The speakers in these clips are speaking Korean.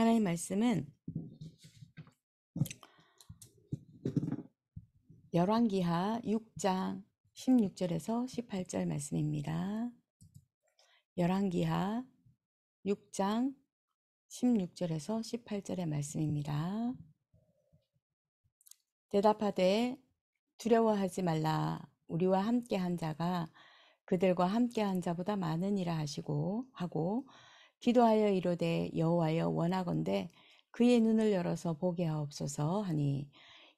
하나님 말씀은 열왕기하 6장 16절에서 18절 말씀입니다. 열왕기하 6장 16절에서 18절의 말씀입니다. 대답하되 두려워하지 말라 우리와 함께 한 자가 그들과 함께 한 자보다 많으니라 하시고 하고 기도하여 이르되 여호와여 원하건대 그의 눈을 열어서 보게 하옵소서 하니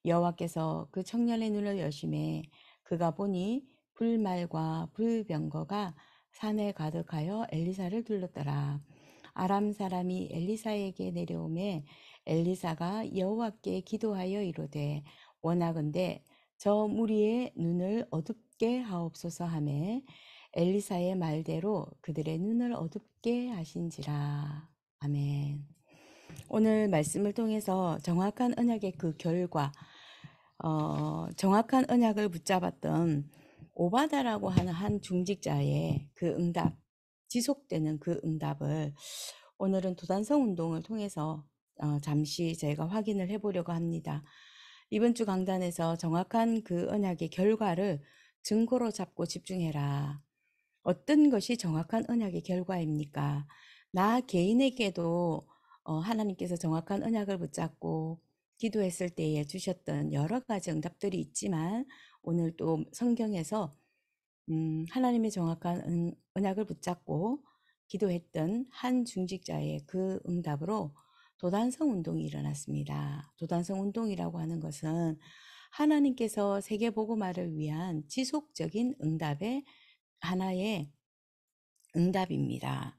여호와께서 그 청년의 눈을 여심해 그가 보니 불말과 불병거가 산에 가득하여 엘리사를 둘렀더라 아람 사람이 엘리사에게 내려오매 엘리사가 여호와께 기도하여 이르되 원하건대 저 무리의 눈을 어둡게 하옵소서 하매 엘리사의 말대로 그들의 눈을 어둡게 하신지라. 아멘. 오늘 말씀을 통해서 정확한 언약의 그 결과, 어, 정확한 언약을 붙잡았던 오바다라고 하는 한 중직자의 그 응답, 지속되는 그 응답을 오늘은 도단성 운동을 통해서 어, 잠시 제가 확인을 해보려고 합니다. 이번 주 강단에서 정확한 그 언약의 결과를 증거로 잡고 집중해라. 어떤 것이 정확한 언약의 결과입니까? 나 개인에게도 어, 하나님께서 정확한 언약을 붙잡고 기도했을 때에 주셨던 여러 가지 응답들이 있지만 오늘 또 성경에서 음, 하나님의 정확한 언약을 붙잡고 기도했던 한 중직자의 그 응답으로 도단성 운동이 일어났습니다. 도단성 운동이라고 하는 것은 하나님께서 세계 보고말을 위한 지속적인 응답의 하나의 응답입니다.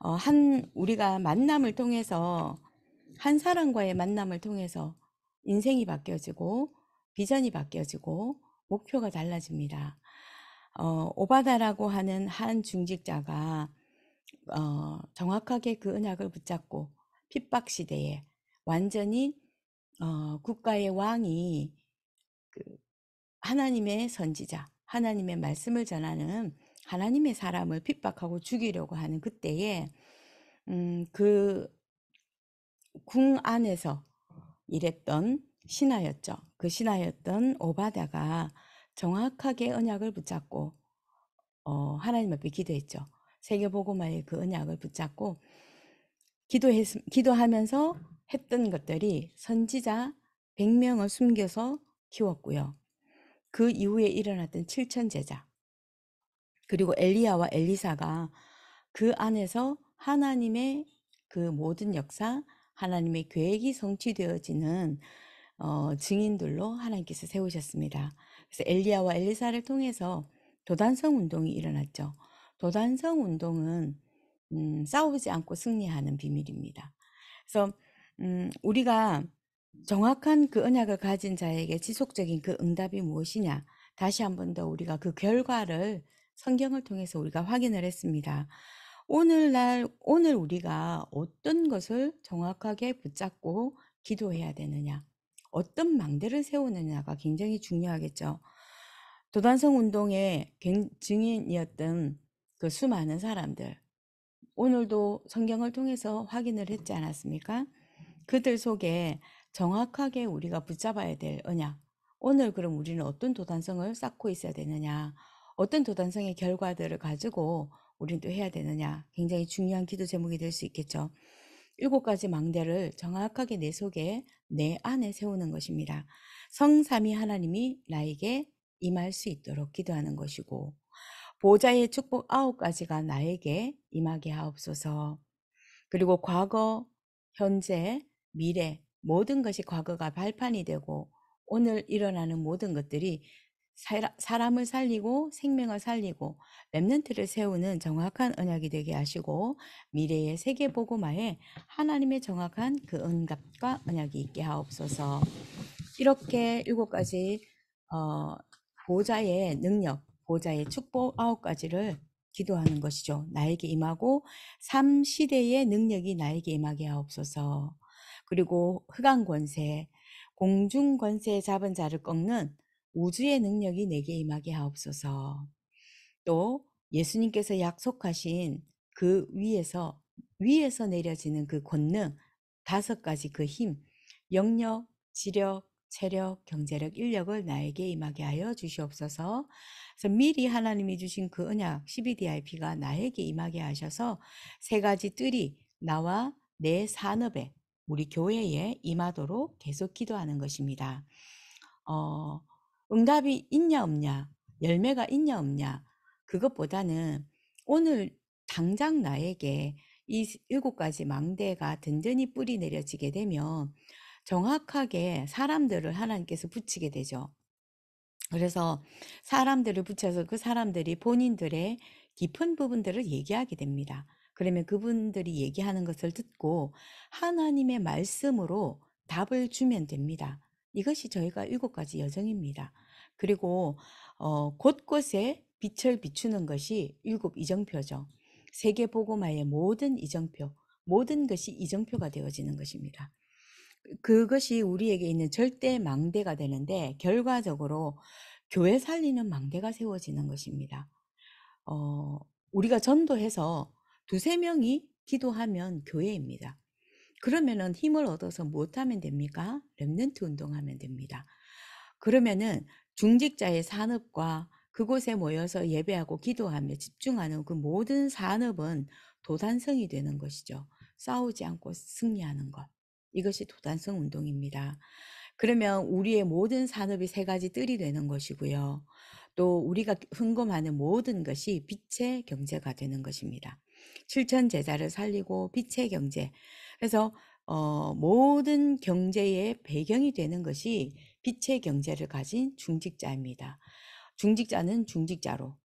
어, 한 우리가 만남을 통해서 한 사람과의 만남을 통해서 인생이 바뀌어지고 비전이 바뀌어지고 목표가 달라집니다. 어, 오바다라고 하는 한 중직자가 어, 정확하게 그 은약을 붙잡고 핍박 시대에 완전히 어, 국가의 왕이 그 하나님의 선지자 하나님의 말씀을 전하는 하나님의 사람을 핍박하고 죽이려고 하는 그때에 음, 그궁 안에서 일했던 신하였죠. 그 신하였던 오바다가 정확하게 언약을 붙잡고 어, 하나님 앞에 기도했죠. 세계보고마의 그 언약을 붙잡고 기도했, 기도하면서 했던 것들이 선지자 100명을 숨겨서 키웠고요. 그 이후에 일어났던 7천 제자 그리고 엘리야와 엘리사가 그 안에서 하나님의 그 모든 역사 하나님의 계획이 성취되어지는 어, 증인들로 하나님께서 세우셨습니다. 그래서 엘리야와 엘리사를 통해서 도단성 운동이 일어났죠. 도단성 운동은 음, 싸우지 않고 승리하는 비밀입니다. 그래서 음, 우리가 정확한 그 언약을 가진 자에게 지속적인 그 응답이 무엇이냐. 다시 한 번 더 우리가 그 결과를 성경을 통해서 우리가 확인을 했습니다. 오늘날, 오늘 우리가 어떤 것을 정확하게 붙잡고 기도해야 되느냐. 어떤 망대를 세우느냐가 굉장히 중요하겠죠. 도단성 운동의 증인이었던 그 수많은 사람들. 오늘도 성경을 통해서 확인을 했지 않았습니까? 그들 속에 정확하게 우리가 붙잡아야 될 언약. 오늘 그럼 우리는 어떤 도단성을 쌓고 있어야 되느냐? 어떤 도단성의 결과들을 가지고 우리는 또 해야 되느냐? 굉장히 중요한 기도 제목이 될 수 있겠죠. 일곱 가지 망대를 정확하게 내 속에 내 안에 세우는 것입니다. 성삼이 하나님이 나에게 임할 수 있도록 기도하는 것이고 보좌의 축복 아홉 가지가 나에게 임하게 하옵소서. 그리고 과거, 현재, 미래 모든 것이 과거가 발판이 되고 오늘 일어나는 모든 것들이 사람을 살리고 생명을 살리고 랩넌트를 세우는 정확한 언약이 되게 하시고 미래의 세계 보고마에 하나님의 정확한 그 응답과 언약이 있게 하옵소서. 이렇게 일곱 가지 어, 보좌의 능력, 보좌의 축복 아홉 가지를 기도하는 것이죠. 나에게 임하고 삼 시대의 능력이 나에게 임하게 하옵소서. 그리고 흑암 권세, 공중 권세에 잡은 자를 꺾는 우주의 능력이 내게 임하게 하옵소서. 또 예수님께서 약속하신 그 위에서 위에서 내려지는 그 권능 다섯 가지 그 힘, 영력, 지력, 체력, 경제력, 인력을 나에게 임하게 하여 주시옵소서. 그래서 미리 하나님이 주신 그 언약 12DIP가 나에게 임하게 하셔서 세 가지 뜰이 나와 내 산업에 우리 교회에 임하도록 계속 기도하는 것입니다. 어, 응답이 있냐 없냐, 열매가 있냐 없냐, 그것보다는 오늘 당장 나에게 이 일곱 가지 망대가 든든히 뿌리 내려지게 되면 정확하게 사람들을 하나님께서 붙이게 되죠. 그래서 사람들을 붙여서 그 사람들이 본인들의 깊은 부분들을 얘기하게 됩니다. 그러면 그분들이 얘기하는 것을 듣고 하나님의 말씀으로 답을 주면 됩니다. 이것이 저희가 일곱 가지 여정입니다. 그리고 어, 곳곳에 빛을 비추는 것이 일곱 이정표죠. 세계 보고마의 모든 이정표, 모든 것이 이정표가 되어지는 것입니다. 그것이 우리에게 있는 절대 망대가 되는데 결과적으로 교회 살리는 망대가 세워지는 것입니다. 어, 우리가 전도해서 두세 명이 기도하면 교회입니다. 그러면은 힘을 얻어서 못하면 뭐 됩니까? 랩넌트 운동하면 됩니다. 그러면은 중직자의 산업과 그곳에 모여서 예배하고 기도하며 집중하는 그 모든 산업은 도단성이 되는 것이죠. 싸우지 않고 승리하는 것. 이것이 도단성 운동입니다. 그러면 우리의 모든 산업이 세 가지 뜰이 되는 것이고요. 또 우리가 흥금하는 모든 것이 빛의 경제가 되는 것입니다. 실천 제자를 살리고 빛의 경제. 그래서 어, 모든 경제의 배경이 되는 것이 빛의 경제를 가진 중직자입니다. 중직자는 중직자로,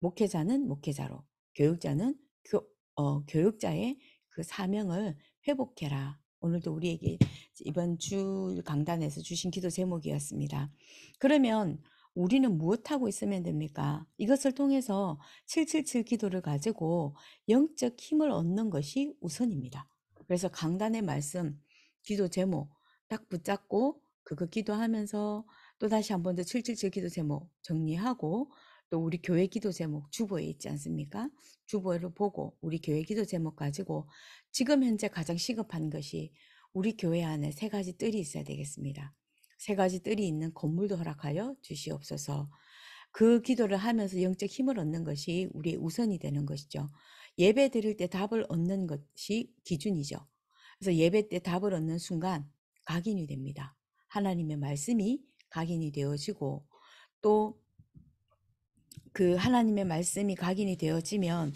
목회자는 목회자로, 교육자는 교, 어, 교육자의 그 사명을 회복해라. 오늘도 우리에게 이번 주 강단에서 주신 기도 제목이었습니다. 그러면 우리는 무엇하고 있으면 됩니까? 이것을 통해서 777 기도를 가지고 영적 힘을 얻는 것이 우선입니다. 그래서 강단의 말씀, 기도 제목 딱 붙잡고 그거 기도하면서 또 다시 한 번 더 777 기도 제목 정리하고 또 우리 교회 기도 제목 주보에 있지 않습니까? 주보를 보고 우리 교회 기도 제목 가지고 지금 현재 가장 시급한 것이 우리 교회 안에 세 가지 뜰이 있어야 되겠습니다. 세 가지 뜰이 있는 건물도 허락하여 주시옵소서. 그 기도를 하면서 영적 힘을 얻는 것이 우리의 우선이 되는 것이죠. 예배 드릴 때 답을 얻는 것이 기준이죠. 그래서 예배 때 답을 얻는 순간 각인이 됩니다. 하나님의 말씀이 각인이 되어지고 또 그 하나님의 말씀이 각인이 되어지면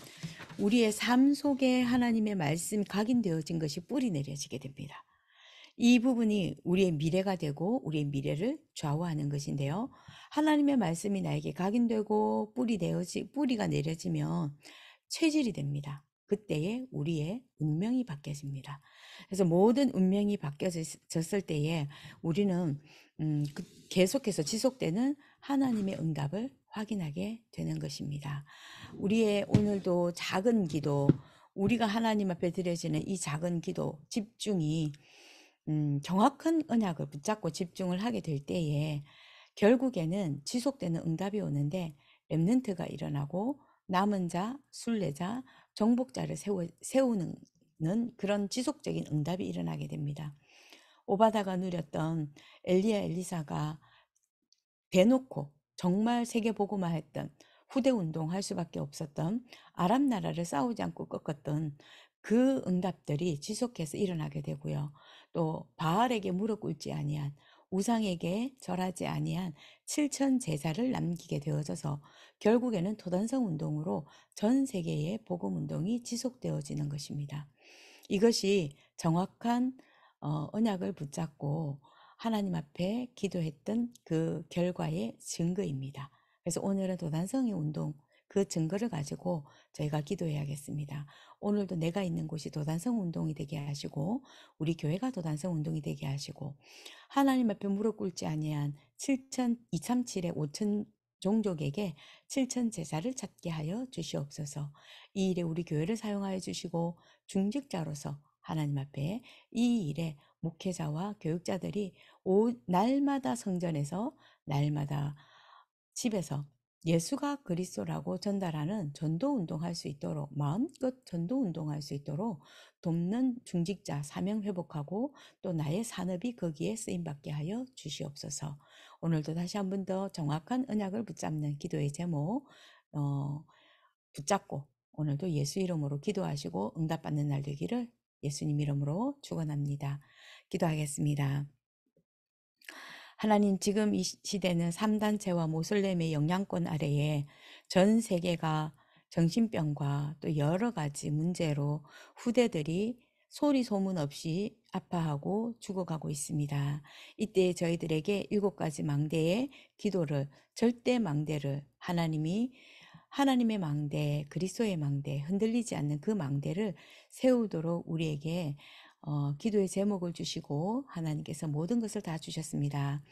우리의 삶 속에 하나님의 말씀 이 각인되어진 것이 뿌리 내려지게 됩니다. 이 부분이 우리의 미래가 되고 우리의 미래를 좌우하는 것인데요. 하나님의 말씀이 나에게 각인되고 뿌리 내어지, 뿌리가 내려지면 체질이 됩니다. 그때에 우리의 운명이 바뀌어집니다. 그래서 모든 운명이 바뀌어졌을 때에 우리는 음, 그 계속해서 지속되는 하나님의 응답을 확인하게 되는 것입니다. 우리의 오늘도 작은 기도, 우리가 하나님 앞에 드려지는 이 작은 기도, 집중이 음, 정확한 언약을 붙잡고 집중을 하게 될 때에 결국에는 지속되는 응답이 오는데 랩넌트가 일어나고 남은 자, 순례자, 정복자를 세우, 세우는 그런 지속적인 응답이 일어나게 됩니다. 오바다가 누렸던 엘리야 엘리사가 대놓고 정말 세계보고만 했던 후대운동할 수밖에 없었던 아랍 나라를 싸우지 않고 꺾었던 그 응답들이 지속해서 일어나게 되고요. 또 바알에게 무릎 꿇지 아니한 우상에게 절하지 아니한 7천 제사를 남기게 되어져서 결국에는 도단성 운동으로 전 세계의 복음 운동이 지속되어지는 것입니다. 이것이 정확한 어, 언약을 붙잡고 하나님 앞에 기도했던 그 결과의 증거입니다. 그래서 오늘은 도단성의 운동 그 증거를 가지고 저희가 기도해야겠습니다. 오늘도 내가 있는 곳이 도단성 운동이 되게 하시고 우리 교회가 도단성 운동이 되게 하시고 하나님 앞에 무릎 꿇지 아니한 7천 237의 5천 종족에게 7천 제사를 찾게 하여 주시옵소서. 이 일에 우리 교회를 사용하여 주시고 중직자로서 하나님 앞에 이 일에 목회자와 교육자들이 오, 날마다 성전에서 날마다 집에서 예수가 그리스도라고 전달하는 전도 운동할 수 있도록 마음껏 전도 운동할 수 있도록 돕는 중직자 사명 회복하고 또 나의 산업이 거기에 쓰임 받게 하여 주시옵소서. 오늘도 다시 한번 더 정확한 언약을 붙잡는 기도의 제목 어, 붙잡고 오늘도 예수 이름으로 기도하시고 응답받는 날 되기를 예수님 이름으로 축원합니다. 기도하겠습니다. 하나님 지금 이 시대는 3단체와 모슬렘의 영향권 아래에 전 세계가 정신병과 또 여러 가지 문제로 후대들이 소리 소문 없이 아파하고 죽어가고 있습니다. 이때 저희들에게 일곱 가지 망대의 기도를 절대 망대를 하나님이 하나님의 망대, 그리스도의 망대, 흔들리지 않는 그 망대를 세우도록 우리에게 어, 기도의 제목을 주시고 하나님께서 모든 것을 다 주셨습니다.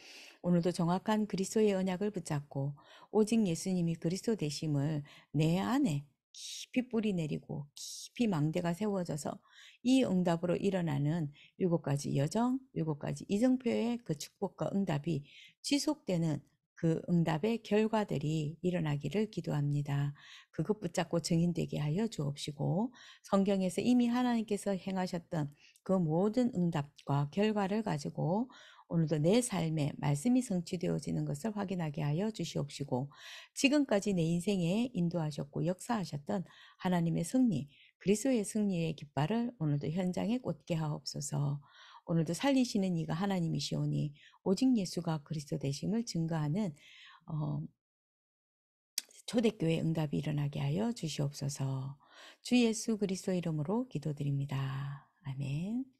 오늘도 정확한 그리스도의 언약을 붙잡고 오직 예수님이 그리스도 되심을 내 안에 깊이 뿌리 내리고 깊이 망대가 세워져서 이 응답으로 일어나는 일곱 가지 여정, 일곱 가지 이정표의 그 축복과 응답이 지속되는 그 응답의 결과들이 일어나기를 기도합니다. 그것 붙잡고 증인되게 하여 주옵시고 성경에서 이미 하나님께서 행하셨던 그 모든 응답과 결과를 가지고 오늘도 내 삶에 말씀이 성취되어지는 것을 확인하게 하여 주시옵시고 지금까지 내 인생에 인도하셨고 역사하셨던 하나님의 승리 그리스도의 승리의 깃발을 오늘도 현장에 꽂게 하옵소서. 오늘도 살리시는 이가 하나님이시오니 오직 예수가 그리스도 되심을 증거하는 어, 초대교회 응답이 일어나게 하여 주시옵소서. 주 예수 그리스도 이름으로 기도드립니다. 아멘.